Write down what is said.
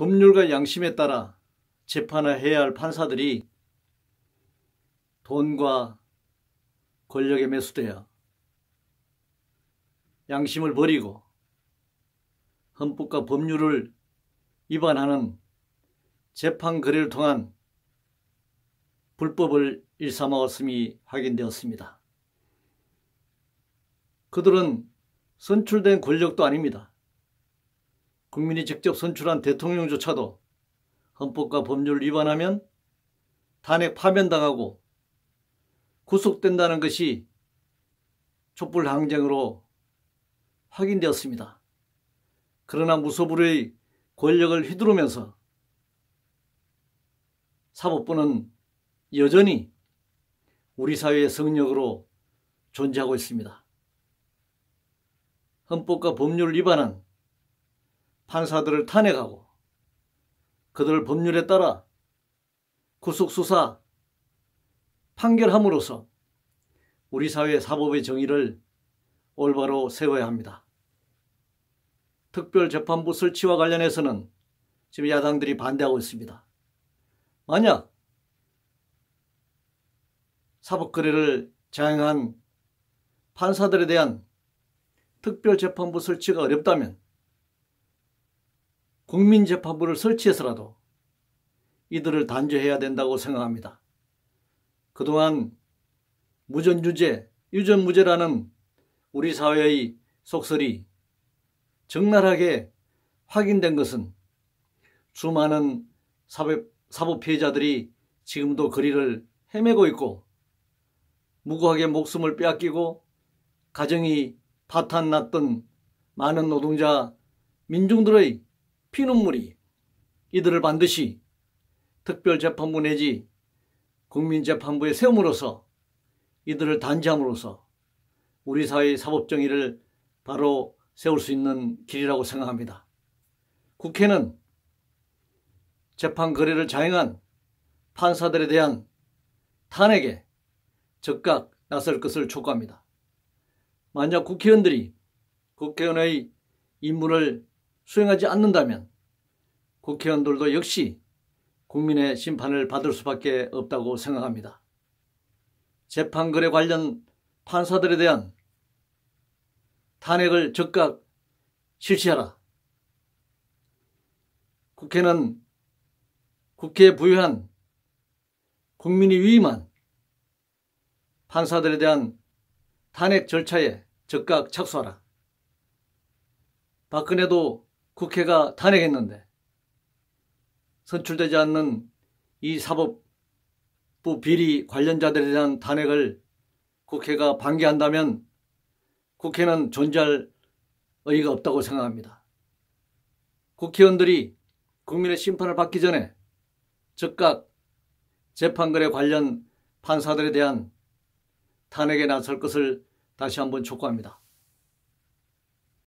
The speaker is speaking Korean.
법률과 양심에 따라 재판을 해야 할 판사들이 돈과 권력에 매수되어 양심을 버리고 헌법과 법률을 위반하는 재판 거래를 통한 불법을 일삼아왔음이 확인되었습니다. 그들은 선출된 권력도 아닙니다. 국민이 직접 선출한 대통령조차도 헌법과 법률을 위반하면 탄핵 파면당하고 구속된다는 것이 촛불 항쟁으로 확인되었습니다. 그러나 무소불의 권력을 휘두르면서 사법부는 여전히 우리 사회의 성역으로 존재하고 있습니다. 헌법과 법률을 위반한 판사들을 탄핵하고 그들을 법률에 따라 구속수사 판결함으로써 우리 사회 사법의 정의를 올바로 세워야 합니다. 특별재판부 설치와 관련해서는 지금 야당들이 반대하고 있습니다. 만약 사법거래를 장행한 판사들에 대한 특별재판부 설치가 어렵다면 국민재판부를 설치해서라도 이들을 단죄해야 된다고 생각합니다. 그동안 무전유죄, 유전무죄라는 우리 사회의 속설이 적나라하게 확인된 것은 수많은 사법, 사법 피해자들이 지금도 거리를 헤매고 있고 무고하게 목숨을 빼앗기고 가정이 파탄났던 많은 노동자 민중들의 피눈물이 이들을 반드시 특별재판부 내지 국민재판부에 세움으로써 이들을 단죄함으로써 우리 사회의 사법정의를 바로 세울 수 있는 길이라고 생각합니다. 국회는 재판 거래를 자행한 판사들에 대한 탄핵에 적각 나설 것을 촉구합니다. 만약 국회의원들이 국회의원의 임무를 수행하지 않는다면 국회의원들도 역시 국민의 심판을 받을 수밖에 없다고 생각합니다. 재판거래 관련 판사들에 대한 탄핵을 적각 실시하라. 국회는 국회에 부여한 국민이 위임한 판사들에 대한 탄핵 절차에 적각 착수하라. 박근혜도 국회가 탄핵했는데 선출되지 않는 이 사법부 비리 관련자들에 대한 탄핵을 국회가 방기한다면 국회는 존재할 의의가 없다고 생각합니다. 국회의원들이 국민의 심판을 받기 전에 즉각 재판거래 관련 판사들에 대한 탄핵에 나설 것을 다시 한번 촉구합니다.